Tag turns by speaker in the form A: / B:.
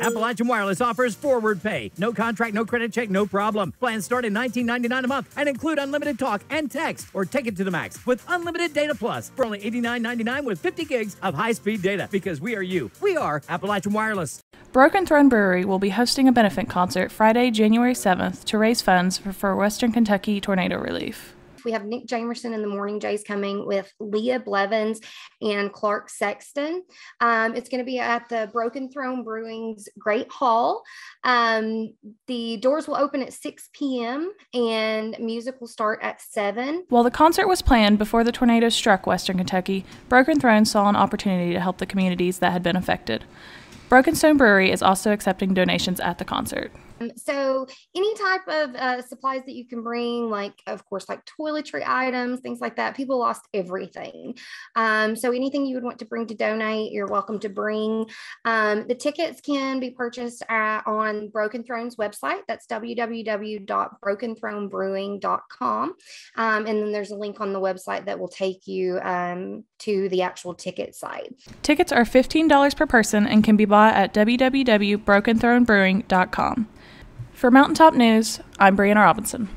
A: Appalachian Wireless offers forward pay. No contract, no credit check, no problem. Plans start at $19.99 a month and include unlimited talk and text or take it to the max with unlimited data plus for only $89.99 with 50 gigs of high-speed data because we are you. We are Appalachian Wireless.
B: Broken Throne Brewery will be hosting a benefit concert Friday, January 7th to raise funds for Western Kentucky tornado relief
C: we have Nick Jamerson in the morning. Jay's coming with Leah Blevins and Clark Sexton. Um, it's going to be at the Broken Throne Brewing's Great Hall. Um, the doors will open at 6 p.m. and music will start at 7.
B: While the concert was planned before the tornado struck Western Kentucky, Broken Throne saw an opportunity to help the communities that had been affected. Broken Stone Brewery is also accepting donations at the concert.
C: Um, so any type of uh, supplies that you can bring, like of course, like toiletry items, things like that. People lost everything. Um, so anything you would want to bring to donate, you're welcome to bring. Um, the tickets can be purchased uh, on Broken Throne's website. That's www.brokenthronebrewing.com, um, and then there's a link on the website that will take you um, to the actual ticket site.
B: Tickets are fifteen dollars per person and can be bought at www.brokenthronebrewing.com. For Mountaintop News, I'm Brianna Robinson.